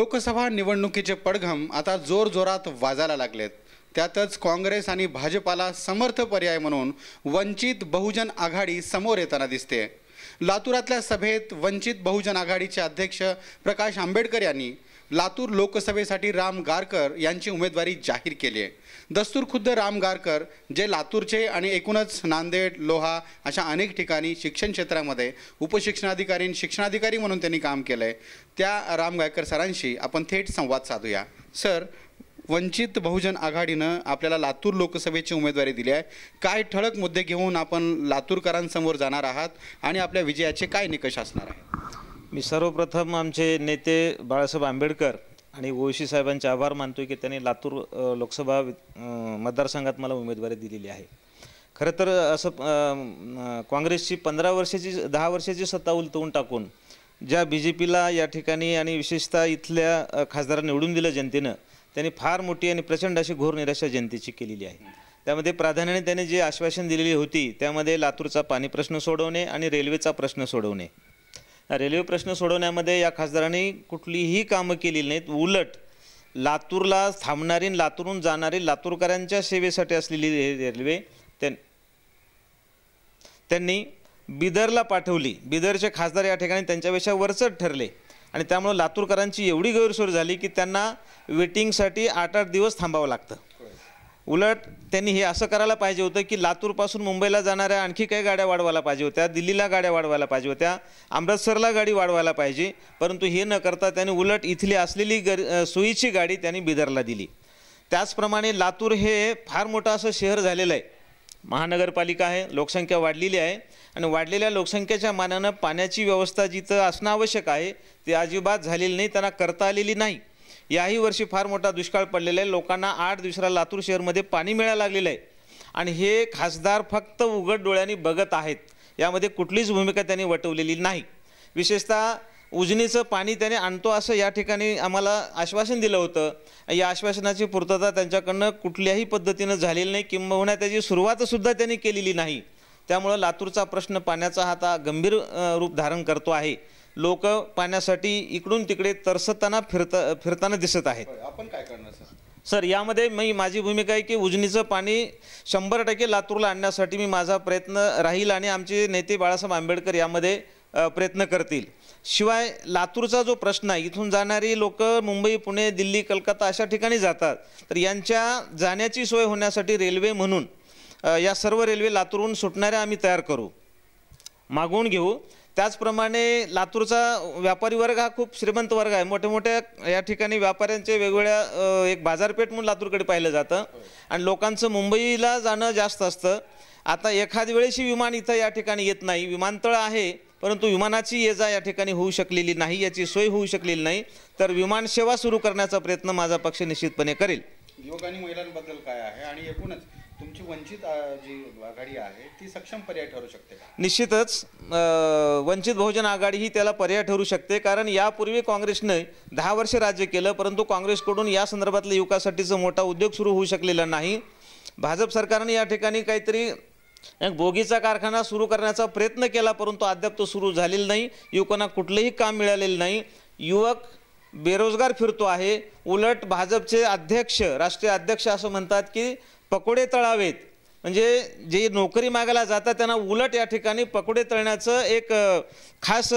लोकसभा निवडणुकीचे पडघम आता जोरजोरात वाजायला लागलेत त्यातच काँग्रेस आणि भाजपाला समर्थ पर्याय म्हणून वंचित बहुजन आघाडी समोर येताना दिसते लातुरातल्या सभेत वंचित बहुजन आघाडीचे अध्यक्ष प्रकाश आंबेडकर यांनी लातूर लोकसभेसाठी राम गारकर यांची उमेदवारी जाहीर केली आहे दस्तूर खुद्द राम गारकर जे लातूरचे आणि एकूणच नांदेड लोहा अशा अनेक ठिकाणी शिक्षण क्षेत्रामध्ये उपशिक्षणाधिकारी शिक्षणाधिकारी म्हणून त्यांनी काम केलं आहे त्या राम गायकर सरांशी आपण थेट संवाद साधूया सर वंचित बहुजन आघाडीनं आपल्याला लातूर लोकसभेची उमेदवारी दिली आहे काय ठळक मुद्दे घेऊन आपण लातूरकरांसमोर जाणार आहात आणि आपल्या विजयाचे काय निकष असणार आहे मी सर्वप्रथम आमचे नेते बाळासाहेब आंबेडकर आणि ओशी साहेबांचे आभार मानतो की त्यांनी लातूर लोकसभा मतदारसंघात मला उमेदवारी दिलेली आहे खरं तर असं काँग्रेसची पंधरा वर्षाची दहा वर्षाची सत्ता उलतवून टाकून ज्या बी जे पीला या ठिकाणी आणि विशेषतः इथल्या खासदारांना निवडून दिलं जनतेनं त्यांनी फार मोठी आणि प्रचंड अशी घोर निराशा जनतेची केलेली आहे त्यामध्ये प्राधान्याने त्यांनी जे आश्वासन दिलेली होती त्यामध्ये लातूरचा पाणी प्रश्न सोडवणे आणि रेल्वेचा प्रश्न सोडवणे रेल्वे प्रश्न सोडवण्यामध्ये या खासदारांनी कुठलीही कामं केलेली नाहीत उलट लातूरला थांबणारी लातूरून जाणारी लातूरकरांच्या सेवेसाठी असलेली रेल्वे त्यां त्यांनी बिदरला पाठवली बिदरचे खासदार या ठिकाणी त्यांच्यापेक्षा वरचट ठरले आणि त्यामुळं लातूरकरांची एवढी गैरसोय झाली की त्यांना वेटिंगसाठी आठ आठ दिवस थांबावं लागतं उलट त्यांनी हे असं करायला पाहिजे होतं की लातूरपासून मुंबईला जाणाऱ्या आणखी काही गाड्या वाढवायला पाहिजे होत्या दिल्लीला गाड्या वाढवायला पाहिजे होत्या अमृतसरला गाडी वाढवायला पाहिजे परंतु हे न करता त्यांनी उलट इथली असलेली गर सोयीची गाडी त्यांनी बिदरला दिली त्याचप्रमाणे लातूर हे फार मोठं असं शहर झालेलं आहे महानगरपालिका आहे लोकसंख्या वाढलेली आहे आणि वाढलेल्या लोकसंख्येच्या मानानं पाण्याची व्यवस्था जिथं असणं आवश्यक आहे ती अजिबात झालेली नाही त्यांना करता आलेली नाही याही वर्षी फार मोठा दुष्काळ पडलेला आहे लोकांना आठ दिवसाला लातूर शहरमध्ये पाणी मिळायला लागलेलं आहे आणि हे खासदार फक्त उघड डोळ्यांनी बघत आहेत यामध्ये कुठलीच भूमिका त्यांनी वटवलेली नाही विशेषतः उजनीचं पाणी त्याने आणतो असं या ठिकाणी आम्हाला आश्वासन दिलं होतं या आश्वासनाची पूर्तता त्यांच्याकडनं कुठल्याही पद्धतीनं झालेली नाही किंबहुना त्याची सुरुवातसुद्धा त्यांनी केलेली नाही त्यामुळं लातूरचा प्रश्न पाण्याचा हा आता गंभीर रूप धारण करतो आहे लोक पाण्यासाठी इकडून तिकडे तरसताना फिरता फिरताना दिसत आहेत आपण काय करणार सर सर यामध्ये मी माझी भूमिका आहे की उजनीचं पाणी शंभर टक्के लातूरला आणण्यासाठी मी माझा प्रयत्न राहील आणि आमचे नेते बाळासाहेब आंबेडकर यामध्ये प्रयत्न करतील शिवाय लातूरचा जो प्रश्न आहे इथून जाणारी लोक मुंबई पुणे दिल्ली कलकत्ता अशा ठिकाणी जातात तर यांच्या जाण्याची सोय होण्यासाठी रेल्वे म्हणून या सर्व रेल्वे लातूरहून सुटणाऱ्या आम्ही तयार करू मागवून घेऊ त्याचप्रमाणे लातूरचा व्यापारी वर्ग हा खूप श्रीमंत वर्ग आहे मोठ्या मोठ्या या ठिकाणी व्यापाऱ्यांचे वेगवेगळ्या एक बाजारपेठ म्हणून लातूरकडे पाहिलं जातं आणि लोकांचं मुंबईला जाणं जास्त असतं आता एखाद्या वेळेशी विमान इथं या ठिकाणी येत नाही विमानतळ आहे परंतु विमानाची ये जा या ठिकाणी होऊ शकलेली नाही याची सोय होऊ शकलेली नाही तर विमान सेवा सुरू करण्याचा प्रयत्न माझा पक्ष निश्चितपणे करेल युवक आणि महिलांबद्दल काय आहे आणि एकूणच तुमची वंचित जी आहे ती सक्षम पर्याय ठरू शकते निश्चितच वंचित बहुजन आघाडी ही त्याला पर्याय ठरू शकते कारण यापूर्वी काँग्रेसने दहा वर्षे राज्य केलं परंतु काँग्रेसकडून या संदर्भातल्या युवकासाठीचा मोठा उद्योग सुरू होऊ शकलेला नाही भाजप सरकारने या ठिकाणी काहीतरी एक बोगीचा कारखाना सुरू करण्याचा प्रयत्न केला परंतु अद्याप तो सुरू झालेला नाही युवकांना कुठलंही काम मिळालेलं नाही युवक बेरोजगार फिरतो आहे उलट भाजपचे अध्यक्ष राष्ट्रीय अध्यक्ष असं म्हणतात की पकोडे तळावेत म्हणजे जे नोकरी मागायला जातात त्यांना उलट या ठिकाणी पकोडे तळण्याचं एक खास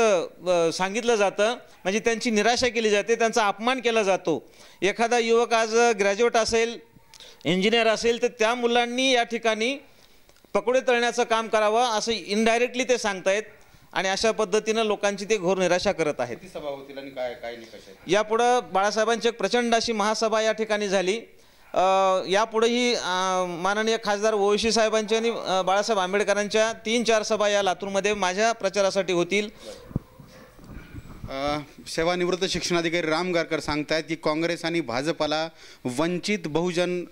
सांगितलं जातं म्हणजे त्यांची निराशा केली जाते त्यांचा अपमान केला जातो एखादा युवक आज ग्रॅज्युएट असेल इंजिनियर असेल तर त्या मुलांनी या ठिकाणी पकोडे तळण्याचं काम करावं असं इनडायरेक्टली ते सांगतायत आणि अशा पद्धतीनं लोकांची ते घोर निराशा करत आहेत सभा आणि काय काय यापुढं बाळासाहेबांची एक प्रचंड अशी महासभा या ठिकाणी झाली यापुढेही माननीय खासदार ओवैशी साहेबांच्या आणि बाळासाहेब आंबेडकरांच्या तीन चार सभा या लातूरमध्ये माझ्या प्रचारासाठी होतील सेवानिवृत्त शिक्षणाधिकारी राम गारकर आहेत की काँग्रेस आणि भाजपाला वंचित बहुजन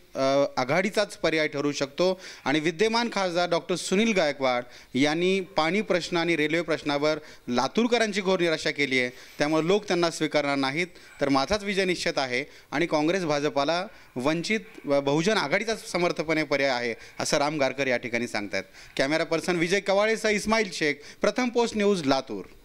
आघाडीचाच पर्याय ठरू शकतो आणि विद्यमान खासदार डॉक्टर सुनील गायकवाड यांनी पाणी प्रश्न आणि रेल्वे प्रश्नावर लातूरकरांची घोर निराशा केली आहे त्यामुळे लोक त्यांना स्वीकारणार नाहीत तर माझाच विजय निश्चित आहे आणि काँग्रेस भाजपाला वंचित बहुजन आघाडीचाच समर्थपणे पर्याय आहे असं राम गारकर या ठिकाणी सांगतायत कॅमेरा पर्सन विजय कवाळेसा इस्माईल शेख प्रथम पोस्ट न्यूज लातूर